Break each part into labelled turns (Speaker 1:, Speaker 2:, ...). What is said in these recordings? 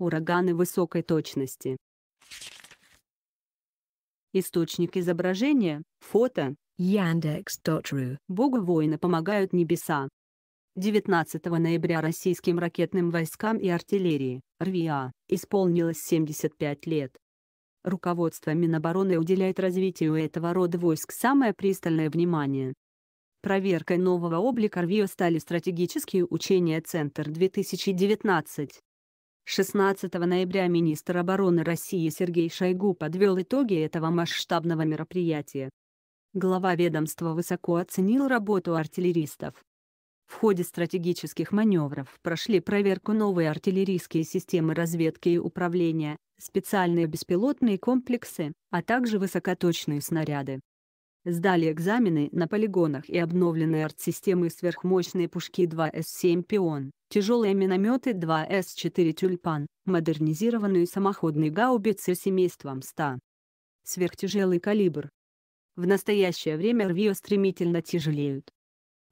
Speaker 1: Ураганы высокой точности. Источник изображения, фото, Yandex.ru. Богу воина помогают небеса. 19 ноября российским ракетным войскам и артиллерии, РВА исполнилось 75 лет. Руководство Минобороны уделяет развитию этого рода войск самое пристальное внимание. Проверкой нового облика РВИО стали стратегические учения «Центр-2019», 16 ноября министр обороны России Сергей Шойгу подвел итоги этого масштабного мероприятия. Глава ведомства высоко оценил работу артиллеристов. В ходе стратегических маневров прошли проверку новые артиллерийские системы разведки и управления, специальные беспилотные комплексы, а также высокоточные снаряды сдали экзамены на полигонах и обновленные артсистемы сверхмощные пушки 2С-7 «Пион», тяжелые минометы 2С-4 «Тюльпан», модернизированные самоходные гаубицы семейством 100. Сверхтяжелый калибр. В настоящее время РВИО стремительно тяжелеют.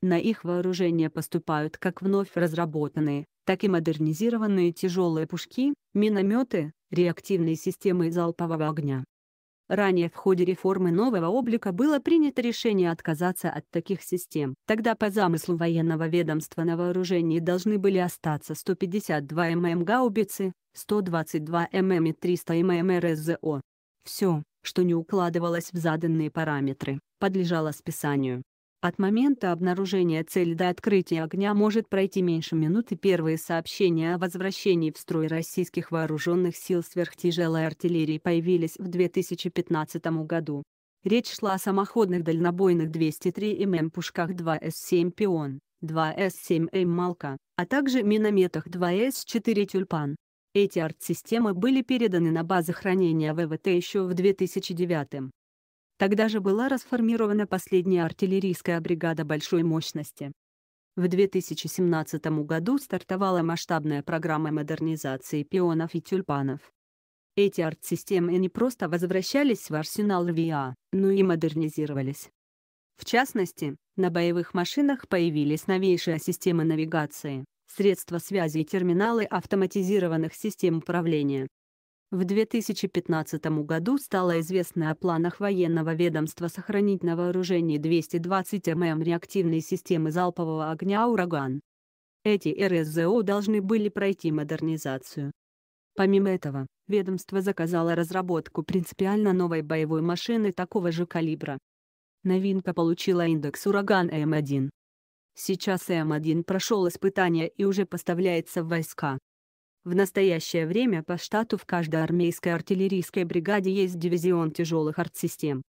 Speaker 1: На их вооружение поступают как вновь разработанные, так и модернизированные тяжелые пушки, минометы, реактивные системы залпового огня. Ранее в ходе реформы нового облика было принято решение отказаться от таких систем. Тогда по замыслу военного ведомства на вооружении должны были остаться 152 мм гаубицы, 122 мм и 300 мм РСЗО. Все, что не укладывалось в заданные параметры, подлежало списанию. От момента обнаружения цели до открытия огня может пройти меньше минуты. Первые сообщения о возвращении в строй российских вооруженных сил сверхтяжелой артиллерии появились в 2015 году. Речь шла о самоходных дальнобойных 203 мм пушках 2С7 «Пион», 2С7М «Малка», а также минометах 2С4 «Тюльпан». Эти арт-системы были переданы на базы хранения ВВТ еще в 2009 Тогда же была расформирована последняя артиллерийская бригада большой мощности. В 2017 году стартовала масштабная программа модернизации пионов и тюльпанов. Эти арт-системы не просто возвращались в арсенал ВИА, но и модернизировались. В частности, на боевых машинах появились новейшие системы навигации, средства связи и терминалы автоматизированных систем управления. В 2015 году стало известно о планах военного ведомства сохранить на вооружении 220 ММ реактивной системы залпового огня «Ураган». Эти РСЗО должны были пройти модернизацию. Помимо этого, ведомство заказало разработку принципиально новой боевой машины такого же калибра. Новинка получила индекс «Ураган М1». Сейчас М1 прошел испытания и уже поставляется в войска. В настоящее время по штату в каждой армейской артиллерийской бригаде есть дивизион тяжелых артсистем.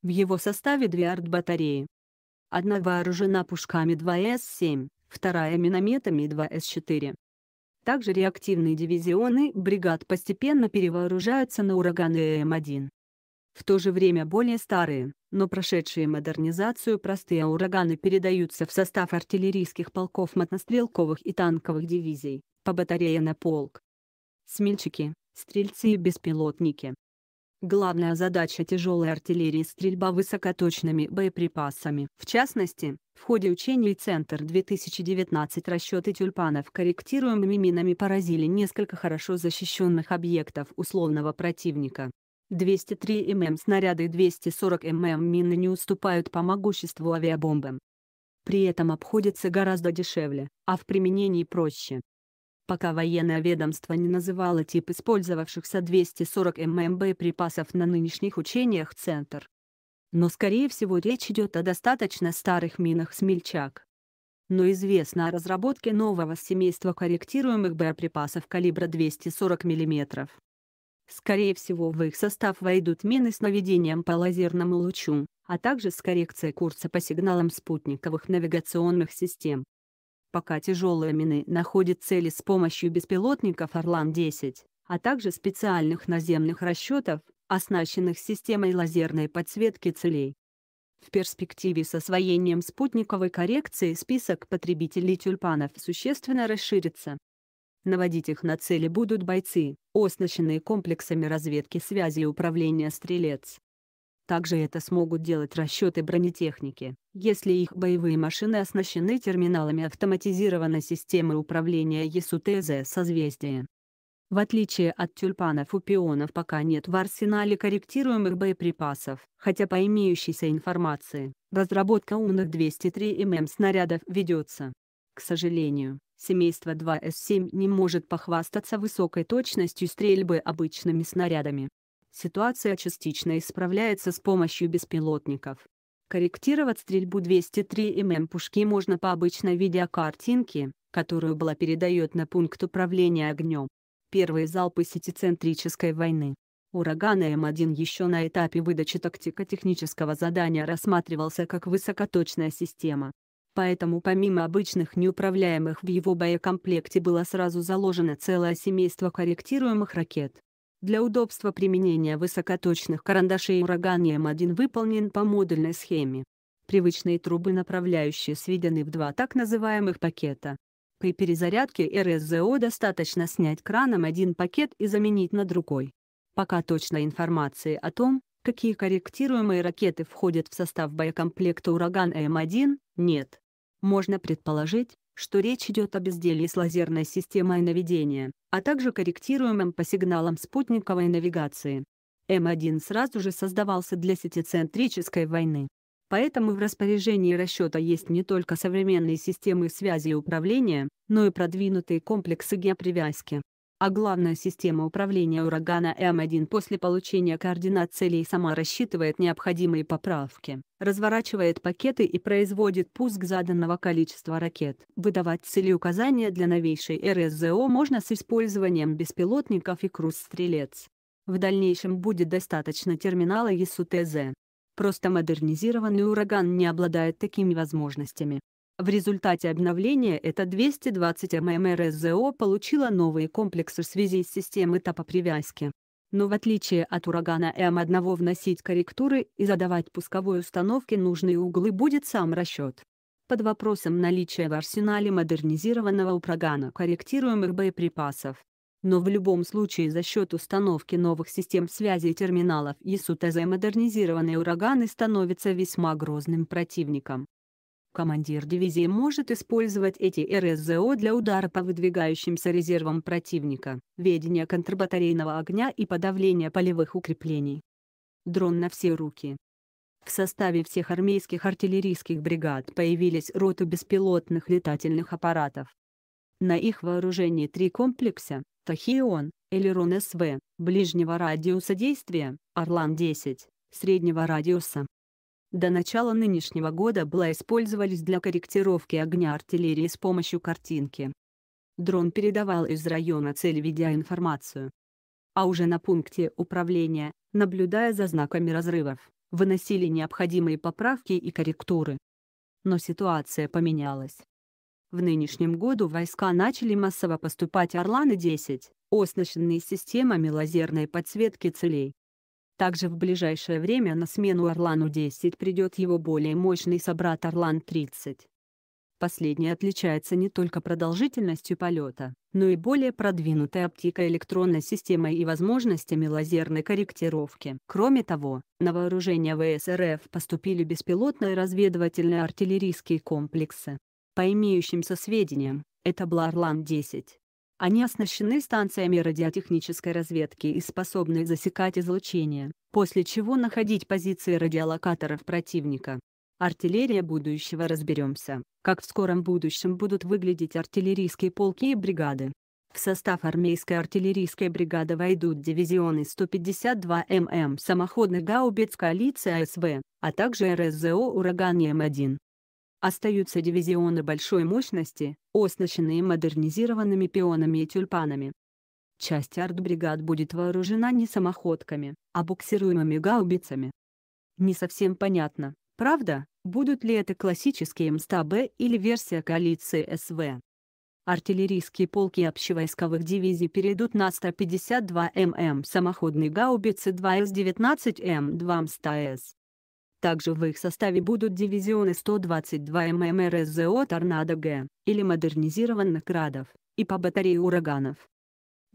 Speaker 1: В его составе две артбатареи. Одна вооружена пушками 2С-7, вторая минометами 2С-4. Также реактивные дивизионы бригад постепенно перевооружаются на ураганы М1. ЭМ в то же время более старые, но прошедшие модернизацию простые ураганы передаются в состав артиллерийских полков мотострелковых и танковых дивизий, по батарее на полк. Смельчаки, стрельцы и беспилотники. Главная задача тяжелой артиллерии – стрельба высокоточными боеприпасами. В частности, в ходе учений «Центр-2019» расчеты тюльпанов корректируемыми минами поразили несколько хорошо защищенных объектов условного противника. 203 мм снаряды и 240 мм мины не уступают по могуществу авиабомбам. При этом обходятся гораздо дешевле, а в применении проще пока военное ведомство не называло тип использовавшихся 240 мм припасов на нынешних учениях «Центр». Но, скорее всего, речь идет о достаточно старых минах «Смельчак». Но известно о разработке нового семейства корректируемых боеприпасов калибра 240 мм. Скорее всего, в их состав войдут мины с наведением по лазерному лучу, а также с коррекцией курса по сигналам спутниковых навигационных систем пока тяжелые мины находят цели с помощью беспилотников «Орлан-10», а также специальных наземных расчетов, оснащенных системой лазерной подсветки целей. В перспективе с освоением спутниковой коррекции список потребителей тюльпанов существенно расширится. Наводить их на цели будут бойцы, оснащенные комплексами разведки связи и управления «Стрелец». Также это смогут делать расчеты бронетехники, если их боевые машины оснащены терминалами автоматизированной системы управления ЕСУТЗ «Созвездие». В отличие от тюльпанов у пионов пока нет в арсенале корректируемых боеприпасов, хотя по имеющейся информации, разработка умных 203 ММ снарядов ведется. К сожалению, семейство 2С7 не может похвастаться высокой точностью стрельбы обычными снарядами. Ситуация частично исправляется с помощью беспилотников. Корректировать стрельбу 203 мм пушки можно по обычной видеокартинке, которую была передает на пункт управления огнем. Первые залпы сетицентрической войны. Ураган М1 еще на этапе выдачи тактико-технического задания рассматривался как высокоточная система. Поэтому помимо обычных неуправляемых в его боекомплекте было сразу заложено целое семейство корректируемых ракет. Для удобства применения высокоточных карандашей ураган М1 выполнен по модульной схеме. Привычные трубы направляющие сведены в два так называемых пакета. При перезарядке РСЗО достаточно снять краном один пакет и заменить на другой. Пока точной информации о том, какие корректируемые ракеты входят в состав боекомплекта «Ураган М1», нет. Можно предположить, что речь идет о безделье с лазерной системой наведения, а также корректируемым по сигналам спутниковой навигации. М1 сразу же создавался для сетицентрической войны. Поэтому в распоряжении расчета есть не только современные системы связи и управления, но и продвинутые комплексы геопривязки а главная система управления урагана М1 после получения координат целей сама рассчитывает необходимые поправки, разворачивает пакеты и производит пуск заданного количества ракет. Выдавать цели указания для новейшей РСЗО можно с использованием беспилотников и круз-стрелец. В дальнейшем будет достаточно терминала ЕСУ-ТЗ. Просто модернизированный ураган не обладает такими возможностями. В результате обновления это 220 ММР получила новые комплексы в связи с системой этапа привязки. Но в отличие от урагана М1 вносить корректуры и задавать пусковой установке нужные углы будет сам расчет. Под вопросом наличия в арсенале модернизированного урагана корректируемых боеприпасов. Но в любом случае за счет установки новых систем связи и терминалов ЕСУ ТЗ модернизированные ураганы становятся весьма грозным противником командир дивизии может использовать эти РСЗО для удара по выдвигающимся резервам противника, ведения контрбатарейного огня и подавления полевых укреплений. Дрон на все руки. В составе всех армейских артиллерийских бригад появились роты беспилотных летательных аппаратов. На их вооружении три комплекса – Тахион, Элерон СВ, ближнего радиуса действия, Орлан-10, среднего радиуса, до начала нынешнего года была использовались для корректировки огня артиллерии с помощью картинки. Дрон передавал из района цели видеоинформацию, А уже на пункте управления, наблюдая за знаками разрывов, выносили необходимые поправки и корректуры. Но ситуация поменялась. В нынешнем году войска начали массово поступать «Орланы-10», оснащенные системами лазерной подсветки целей. Также в ближайшее время на смену Орлану-10 придет его более мощный собрат Орлан-30. Последний отличается не только продолжительностью полета, но и более продвинутой оптико-электронной системой и возможностями лазерной корректировки. Кроме того, на вооружение ВСРФ поступили беспилотные разведывательные артиллерийские комплексы. По имеющимся сведениям, это был Орлан-10. Они оснащены станциями радиотехнической разведки и способны засекать излучение, после чего находить позиции радиолокаторов противника. Артиллерия будущего разберемся, как в скором будущем будут выглядеть артиллерийские полки и бригады. В состав армейской артиллерийской бригады войдут дивизионы 152 ММ самоходных гаубиц коалиции СВ, а также РСЗО «Ураган М1». Остаются дивизионы большой мощности, оснащенные модернизированными пионами и тюльпанами. Часть артбригад будет вооружена не самоходками, а буксируемыми гаубицами. Не совсем понятно, правда, будут ли это классические МСТБ или версия коалиции СВ. Артиллерийские полки общевойсковых дивизий перейдут на 152 мм самоходные гаубицы 2С-19М2 МСТС. Также в их составе будут дивизионы 122 ММ РСЗО «Торнадо Г» или модернизированных «Градов» и по батарее «Ураганов».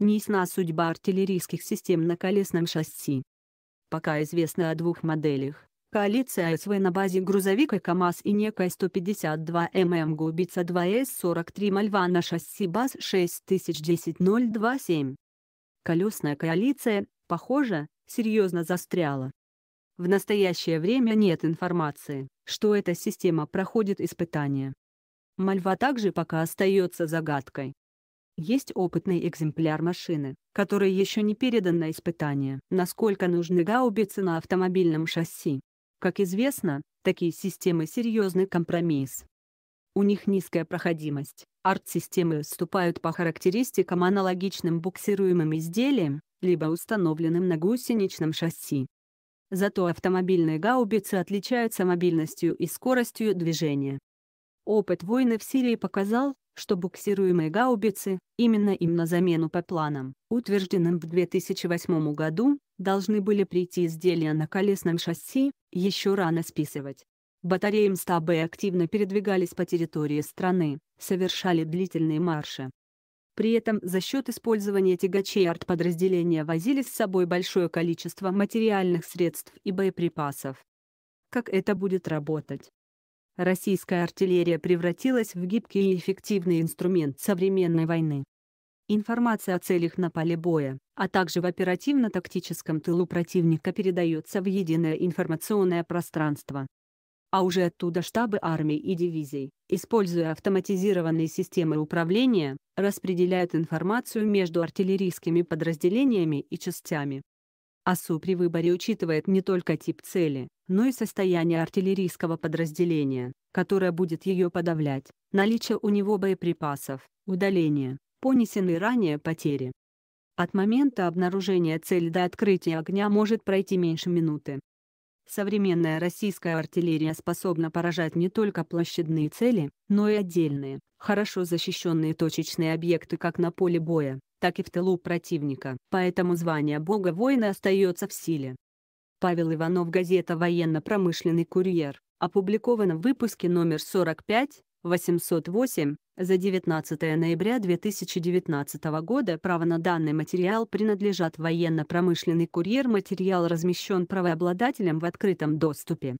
Speaker 1: Неясна судьба артиллерийских систем на колесном шасси. Пока известно о двух моделях. Коалиция СВ на базе грузовика КАМАЗ и некая 152 ММ Губица 2С-43 Мальва на шасси БАЗ 6010 Колесная коалиция, похоже, серьезно застряла. В настоящее время нет информации, что эта система проходит испытания. Мальва также пока остается загадкой. Есть опытный экземпляр машины, который еще не передан на испытание, насколько нужны гаубицы на автомобильном шасси. Как известно, такие системы серьезный компромисс. У них низкая проходимость, арт-системы вступают по характеристикам аналогичным буксируемым изделиям, либо установленным на гусеничном шасси. Зато автомобильные гаубицы отличаются мобильностью и скоростью движения. Опыт войны в Сирии показал, что буксируемые гаубицы, именно им на замену по планам, утвержденным в 2008 году, должны были прийти изделия на колесном шасси, еще рано списывать. Батареи МСТАБы активно передвигались по территории страны, совершали длительные марши, при этом за счет использования тягачей артподразделения возили с собой большое количество материальных средств и боеприпасов. Как это будет работать? Российская артиллерия превратилась в гибкий и эффективный инструмент современной войны. Информация о целях на поле боя, а также в оперативно-тактическом тылу противника передается в единое информационное пространство, а уже оттуда штабы армий и дивизий, используя автоматизированные системы управления, распределяют информацию между артиллерийскими подразделениями и частями. АСУ при выборе учитывает не только тип цели, но и состояние артиллерийского подразделения, которое будет ее подавлять, наличие у него боеприпасов, удаление, понесенные ранее потери. От момента обнаружения цели до открытия огня может пройти меньше минуты, Современная российская артиллерия способна поражать не только площадные цели, но и отдельные, хорошо защищенные точечные объекты как на поле боя, так и в тылу противника. Поэтому звание бога воина остается в силе. Павел Иванов, газета «Военно-промышленный курьер», опубликована в выпуске номер 45, 808 за 19 ноября 2019 года право на данный материал принадлежат военно-промышленный курьер материал размещен правообладателем в открытом доступе.